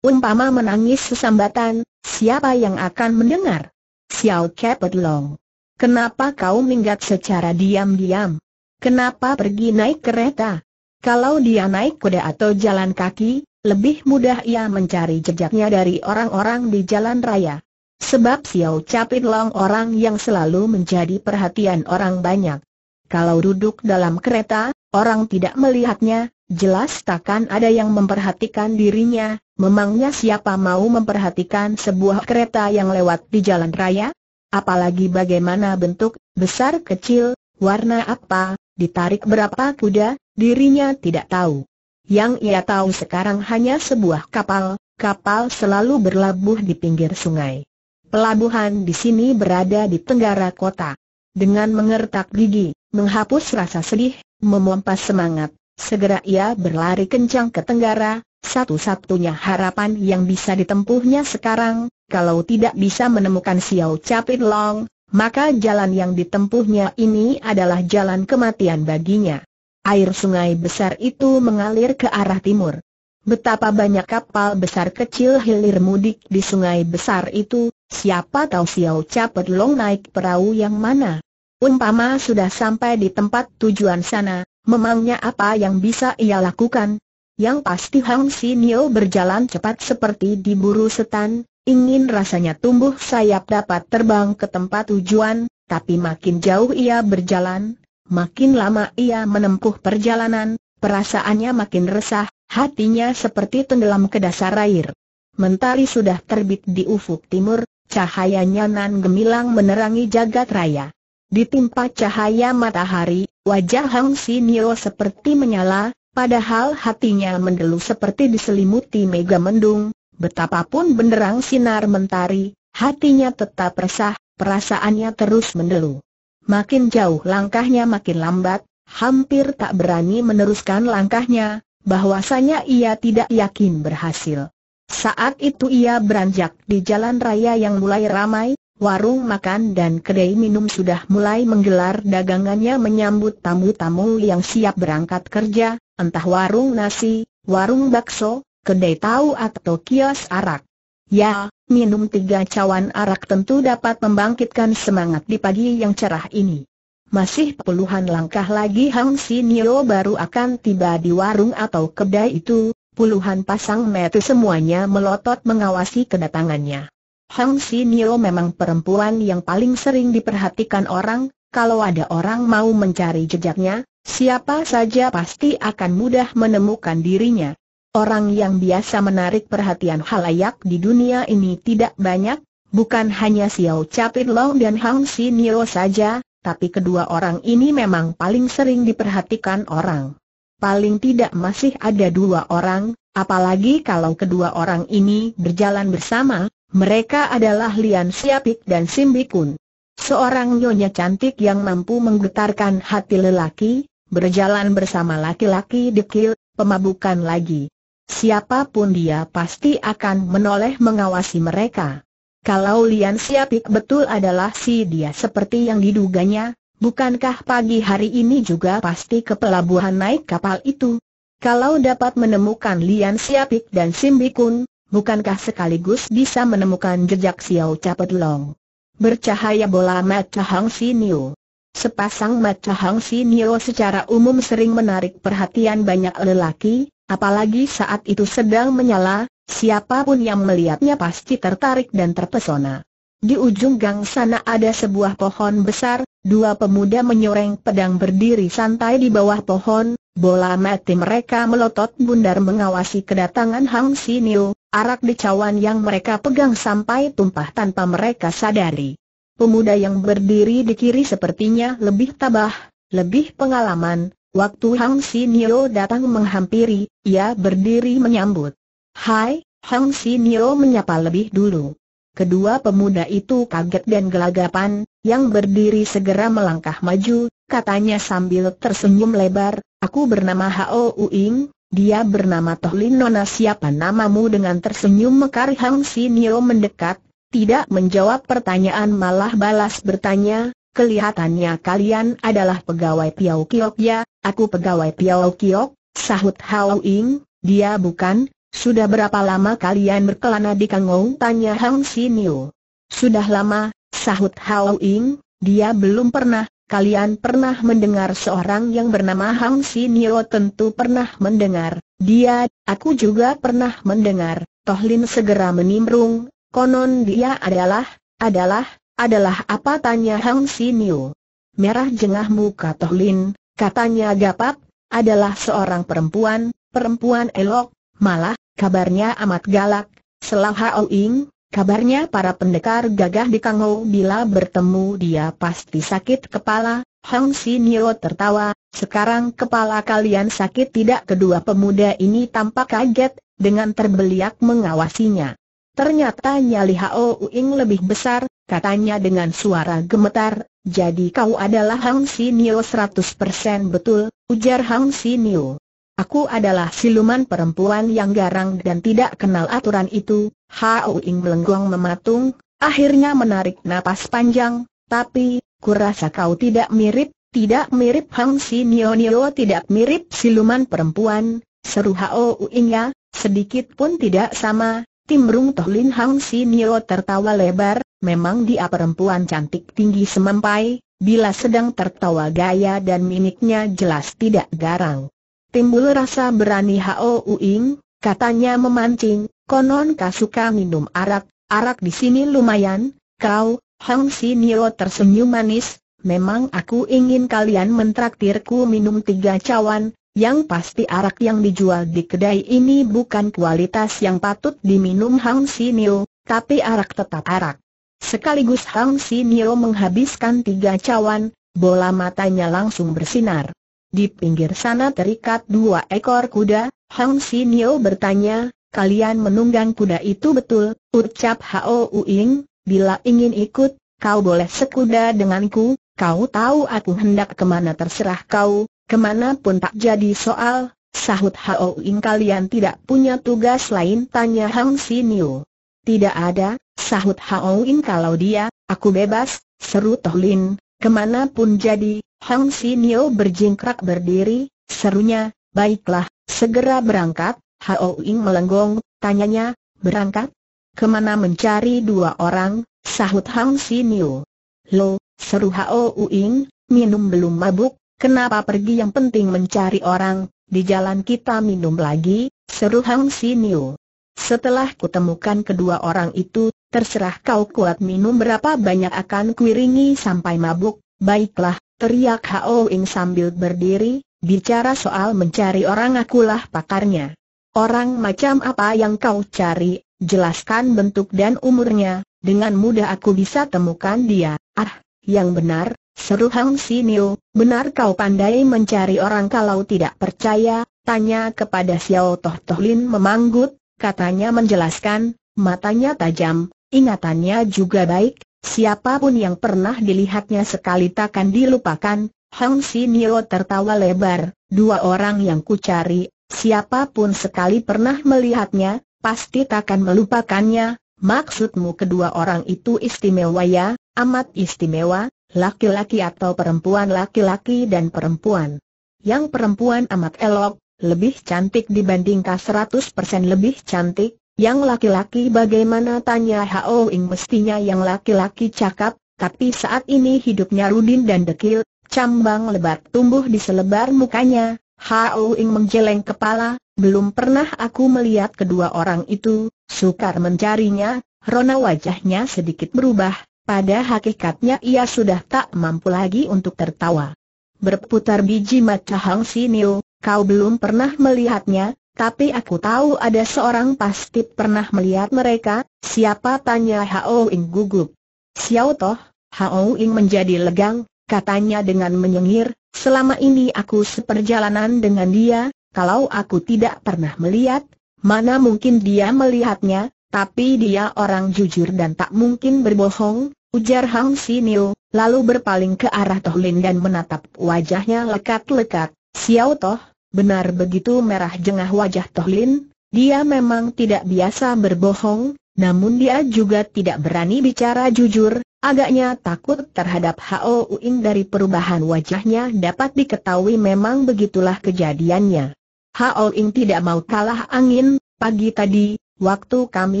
Umpama menangis sesambatan, siapa yang akan mendengar? Xiao Kepet Long Kenapa kau minggat secara diam-diam? Kenapa pergi naik kereta? Kalau dia naik kuda atau jalan kaki, lebih mudah ia mencari jejaknya dari orang-orang di jalan raya. Sebab Xiao Capit Long orang yang selalu menjadi perhatian orang banyak. Kalau duduk dalam kereta, orang tidak melihatnya, jelas takkan ada yang memperhatikan dirinya, memangnya siapa mau memperhatikan sebuah kereta yang lewat di jalan raya? apalagi bagaimana bentuk, besar kecil, warna apa, ditarik berapa kuda, dirinya tidak tahu. Yang ia tahu sekarang hanya sebuah kapal, kapal selalu berlabuh di pinggir sungai. Pelabuhan di sini berada di tenggara kota. Dengan mengertak gigi, menghapus rasa sedih, memompas semangat, segera ia berlari kencang ke tenggara, satu-satunya harapan yang bisa ditempuhnya sekarang, kalau tidak bisa menemukan Xiao Capit Long, maka jalan yang ditempuhnya ini adalah jalan kematian baginya. Air sungai besar itu mengalir ke arah timur. Betapa banyak kapal besar kecil hilir mudik di sungai besar itu, siapa tahu Xiao Capit Long naik perahu yang mana. Umpama sudah sampai di tempat tujuan sana, memangnya apa yang bisa ia lakukan, yang pasti Hang Si Nio berjalan cepat seperti diburu setan, ingin rasanya tumbuh sayap dapat terbang ke tempat tujuan, tapi makin jauh ia berjalan, makin lama ia menempuh perjalanan, perasaannya makin resah, hatinya seperti tenggelam ke dasar air. Mentari sudah terbit di ufuk timur, cahayanya nan gemilang menerangi jagat raya. Ditimpa cahaya matahari, wajah Hang Si Nio seperti menyala, Padahal hatinya mendelu seperti diselimuti mega mendung, betapapun benderang sinar mentari, hatinya tetap resah, perasaannya terus mendelu. Makin jauh langkahnya makin lambat, hampir tak berani meneruskan langkahnya, bahwasanya ia tidak yakin berhasil. Saat itu ia beranjak di jalan raya yang mulai ramai, warung makan dan kedai minum sudah mulai menggelar dagangannya menyambut tamu-tamu yang siap berangkat kerja, entah warung nasi, warung bakso, kedai tahu atau kios arak. Ya, minum tiga cawan arak tentu dapat membangkitkan semangat di pagi yang cerah ini. Masih puluhan langkah lagi Hang Nio baru akan tiba di warung atau kedai itu, puluhan pasang mata semuanya melotot mengawasi kedatangannya. Hang Nio memang perempuan yang paling sering diperhatikan orang, kalau ada orang mau mencari jejaknya, Siapa saja pasti akan mudah menemukan dirinya. Orang yang biasa menarik perhatian halayak di dunia ini tidak banyak, bukan hanya Xiao Capit Long dan Hang Si Niro saja, tapi kedua orang ini memang paling sering diperhatikan orang. Paling tidak masih ada dua orang, apalagi kalau kedua orang ini berjalan bersama, mereka adalah Lian Siapik dan Simbikun. Seorang nyonya cantik yang mampu menggetarkan hati lelaki, berjalan bersama laki-laki dekil, pemabukan lagi. Siapapun dia pasti akan menoleh mengawasi mereka. Kalau Lian Siapik betul adalah si dia seperti yang diduganya, bukankah pagi hari ini juga pasti ke pelabuhan naik kapal itu? Kalau dapat menemukan Lian Siapik dan Simbikun, bukankah sekaligus bisa menemukan jejak Xiao Capet Long? Bercahaya bola mata Hang Sinio. Sepasang mata Hang Si Nio secara umum sering menarik perhatian banyak lelaki, apalagi saat itu sedang menyala, siapapun yang melihatnya pasti tertarik dan terpesona. Di ujung gang sana ada sebuah pohon besar, dua pemuda menyoreng pedang berdiri santai di bawah pohon, bola mati mereka melotot bundar mengawasi kedatangan Hang Si Nio, arak di cawan yang mereka pegang sampai tumpah tanpa mereka sadari pemuda yang berdiri di kiri sepertinya lebih tabah, lebih pengalaman. Waktu Hang Nio datang menghampiri, ia berdiri menyambut. Hai, Hang Nio menyapa lebih dulu. Kedua pemuda itu kaget dan gelagapan, yang berdiri segera melangkah maju, katanya sambil tersenyum lebar, aku bernama Hao Uing, dia bernama Toh Lin Nona siapa namamu dengan tersenyum mekar Hang Nio mendekat, tidak menjawab pertanyaan malah balas bertanya, kelihatannya kalian adalah pegawai Piao Kiok ya, aku pegawai Piao Kiok, sahut Hao Ying, dia bukan, sudah berapa lama kalian berkelana di Kangou? Tanya Hang Siniu. Sudah lama, sahut Hao Ying, dia belum pernah, kalian pernah mendengar seorang yang bernama Hang Siniu? tentu pernah mendengar, dia, aku juga pernah mendengar, Tohlin segera menimbrung, Konon dia adalah, adalah, adalah apa tanya Hang Niu. Merah jengah muka Toh Lin, katanya gapap, adalah seorang perempuan, perempuan elok, malah, kabarnya amat galak, selah Ying. kabarnya para pendekar gagah di Kangou bila bertemu dia pasti sakit kepala, Hang Sinio tertawa, sekarang kepala kalian sakit tidak kedua pemuda ini tampak kaget, dengan terbeliak mengawasinya. Ternyata nyali Hao Uing lebih besar, katanya dengan suara gemetar, jadi kau adalah Hang seratus 100% betul, ujar Hang Nio. Aku adalah siluman perempuan yang garang dan tidak kenal aturan itu, Hao Uing melenggong mematung, akhirnya menarik napas panjang, tapi, kurasa kau tidak mirip, tidak mirip Hang Si Nio Nio tidak mirip siluman perempuan, seru Hao Uingnya, ya, sedikit pun tidak sama, Timbrung Toh Lin Hang Sinio tertawa lebar, memang dia perempuan cantik tinggi semampai, bila sedang tertawa gaya dan mimiknya jelas tidak garang. Timbul rasa berani Hao Uing, katanya memancing, konon kau suka minum arak, arak di sini lumayan, kau, Hang Sinio tersenyum manis, memang aku ingin kalian mentraktirku minum tiga cawan, yang pasti arak yang dijual di kedai ini bukan kualitas yang patut diminum Hang Nio, tapi arak tetap arak. Sekaligus Hang Nio menghabiskan tiga cawan, bola matanya langsung bersinar. Di pinggir sana terikat dua ekor kuda, Hang Nio bertanya, kalian menunggang kuda itu betul, ucap Hao Uing, bila ingin ikut, kau boleh sekuda denganku, kau tahu aku hendak kemana terserah kau, Kemana pun tak jadi soal, sahut Hao Ing kalian tidak punya tugas lain tanya Hang Niu. Tidak ada, sahut Hao Ing kalau dia, aku bebas, seru Toh Lin, kemana pun jadi, Hang Niu berjingkrak berdiri, serunya, baiklah, segera berangkat, Hao Ing melenggong, tanyanya, berangkat? Kemana mencari dua orang, sahut Hang Niu. Lo, seru Hao Ing, minum belum mabuk, Kenapa pergi yang penting mencari orang, di jalan kita minum lagi, seru Hang Si Niu. Setelah kutemukan kedua orang itu, terserah kau kuat minum berapa banyak akan kuiringi sampai mabuk, baiklah, teriak Hao Ing sambil berdiri, bicara soal mencari orang akulah pakarnya. Orang macam apa yang kau cari, jelaskan bentuk dan umurnya, dengan mudah aku bisa temukan dia, ah, yang benar, Seru Hang Niu, benar kau pandai mencari orang kalau tidak percaya, tanya kepada Xiao Toh Toh Lin memanggut, katanya menjelaskan, matanya tajam, ingatannya juga baik, siapapun yang pernah dilihatnya sekali takkan dilupakan, Hang Niu tertawa lebar, dua orang yang ku cari, siapapun sekali pernah melihatnya, pasti takkan melupakannya, maksudmu kedua orang itu istimewa ya, amat istimewa, laki-laki atau perempuan laki-laki dan perempuan. Yang perempuan amat elok, lebih cantik dibanding seratus 100% lebih cantik, yang laki-laki bagaimana tanya Hao Ing mestinya yang laki-laki cakap, tapi saat ini hidupnya rudin dan dekil, cambang lebat tumbuh di selebar mukanya, Hao Ing menjeleng kepala, belum pernah aku melihat kedua orang itu, sukar mencarinya, rona wajahnya sedikit berubah, pada hakikatnya ia sudah tak mampu lagi untuk tertawa. Berputar biji mata Hang Sinil, kau belum pernah melihatnya, tapi aku tahu ada seorang pasti pernah melihat mereka, siapa tanya Hao Ing gugup. Xiao Toh, Hao Ing menjadi legang, katanya dengan menyengir, selama ini aku seperjalanan dengan dia, kalau aku tidak pernah melihat, mana mungkin dia melihatnya, tapi dia orang jujur dan tak mungkin berbohong, ujar Hang Sinio, lalu berpaling ke arah Toh Lin dan menatap wajahnya lekat-lekat. Xiao Toh, benar begitu merah jengah wajah Toh Lin, dia memang tidak biasa berbohong, namun dia juga tidak berani bicara jujur, agaknya takut terhadap Hao Uing dari perubahan wajahnya dapat diketahui memang begitulah kejadiannya. Hao Uing tidak mau kalah angin, pagi tadi, Waktu kami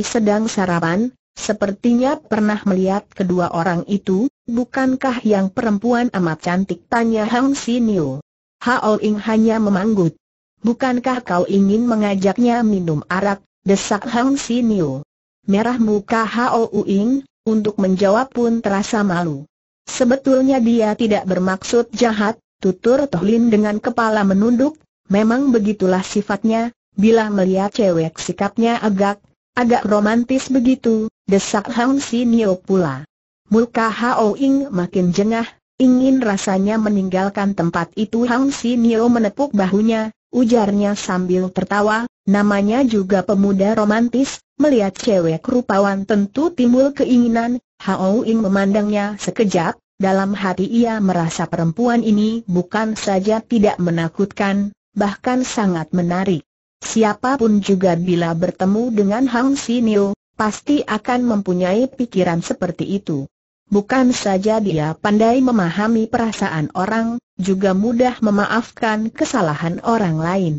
sedang sarapan, sepertinya pernah melihat kedua orang itu, bukankah yang perempuan amat cantik? Tanya Hang Niu. Hao Ing hanya memanggut. Bukankah kau ingin mengajaknya minum arak? Desak Hang Niu. Merah muka Hao Ing, untuk menjawab pun terasa malu. Sebetulnya dia tidak bermaksud jahat, tutur Tohlin dengan kepala menunduk, memang begitulah sifatnya, Bila melihat cewek sikapnya agak, agak romantis begitu, desak Hang Nio pula. Muka Hao Ying makin jengah, ingin rasanya meninggalkan tempat itu Hang Nio menepuk bahunya, ujarnya sambil tertawa, namanya juga pemuda romantis, melihat cewek rupawan tentu timbul keinginan, Hao Ying memandangnya sekejap, dalam hati ia merasa perempuan ini bukan saja tidak menakutkan, bahkan sangat menarik. Siapapun juga bila bertemu dengan Hang Sinio, pasti akan mempunyai pikiran seperti itu. Bukan saja dia pandai memahami perasaan orang, juga mudah memaafkan kesalahan orang lain.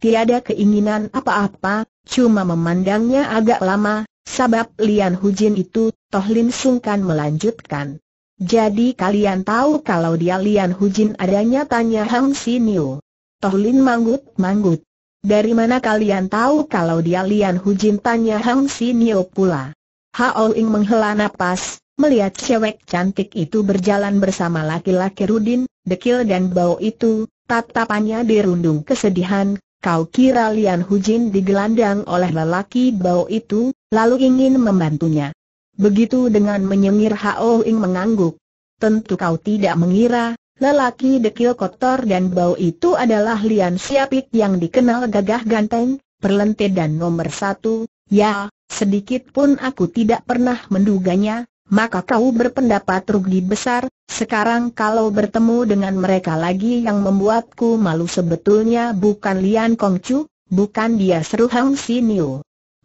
Tiada keinginan apa-apa, cuma memandangnya agak lama, sabab Lian Hujin itu, Toh Lin sungkan melanjutkan. Jadi kalian tahu kalau dia Lian Hujin adanya tanya Hang Sinio. Toh Lin manggut-manggut. Dari mana kalian tahu kalau dia Lian Jin Tanya Hang Si Nio pula. Hao Ing menghela nafas, melihat cewek cantik itu berjalan bersama laki-laki Rudin, dekil dan bau itu, tatapannya dirundung kesedihan, kau kira Lian Hu Jin digelandang oleh lelaki bau itu, lalu ingin membantunya. Begitu dengan menyengir Hao Ing mengangguk. Tentu kau tidak mengira, Lelaki dekil kotor dan bau itu adalah Lian Siapik yang dikenal gagah ganteng, berlentir dan nomor satu, ya, sedikit pun aku tidak pernah menduganya, maka kau berpendapat rugi besar, sekarang kalau bertemu dengan mereka lagi yang membuatku malu sebetulnya bukan Lian Kongcu, bukan dia seru Hang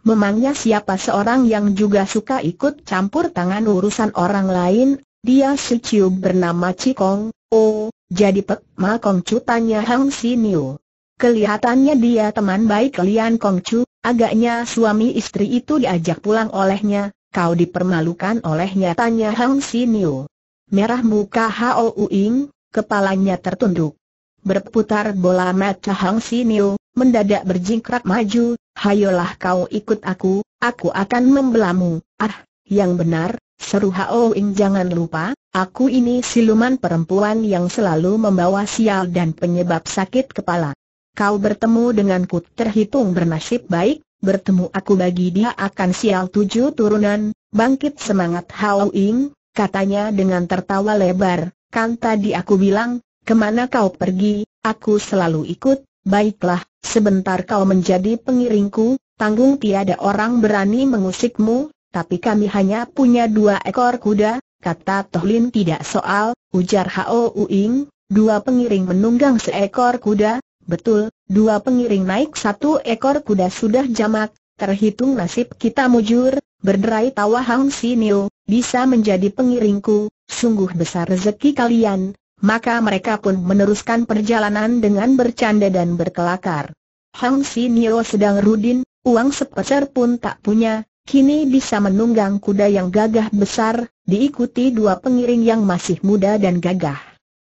Memangnya siapa seorang yang juga suka ikut campur tangan urusan orang lain, dia si bernama Cikong, Oh, jadi Pek Ma Kong Chu tanya Hang Niu. Kelihatannya dia teman baik Lian Kong Chu, agaknya suami istri itu diajak pulang olehnya, kau dipermalukan olehnya tanya Hang Niu. Merah muka Hao Uing, kepalanya tertunduk. Berputar bola mata Hang Niu, mendadak berjingkrak maju, hayolah kau ikut aku, aku akan membelamu, ah, yang benar, seru Hao Uing jangan lupa, Aku ini siluman perempuan yang selalu membawa sial dan penyebab sakit kepala. Kau bertemu dengan denganku terhitung bernasib baik, bertemu aku bagi dia akan sial tujuh turunan, bangkit semangat Hao Ing, katanya dengan tertawa lebar, kan tadi aku bilang, kemana kau pergi, aku selalu ikut, baiklah, sebentar kau menjadi pengiringku, tanggung tiada orang berani mengusikmu, tapi kami hanya punya dua ekor kuda, kata Tohlin tidak soal, ujar Hao Uing, dua pengiring menunggang seekor kuda, betul, dua pengiring naik satu ekor kuda sudah jamak, terhitung nasib kita mujur, berderai tawa Hang Sinio, bisa menjadi pengiringku, sungguh besar rezeki kalian, maka mereka pun meneruskan perjalanan dengan bercanda dan berkelakar. Hang Sinio sedang rudin, uang sepeser pun tak punya, kini bisa menunggang kuda yang gagah besar, diikuti dua pengiring yang masih muda dan gagah.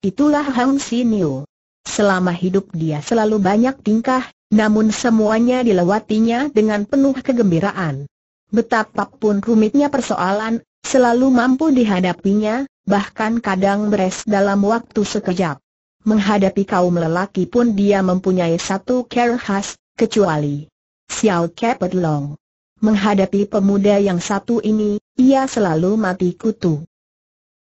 Itulah Hang Niu. Selama hidup dia selalu banyak tingkah, namun semuanya dilewatinya dengan penuh kegembiraan. Betapapun rumitnya persoalan, selalu mampu dihadapinya, bahkan kadang beres dalam waktu sekejap. Menghadapi kaum lelaki pun dia mempunyai satu care khas, kecuali Xiao Kepet Long. Menghadapi pemuda yang satu ini, ia selalu mati kutu.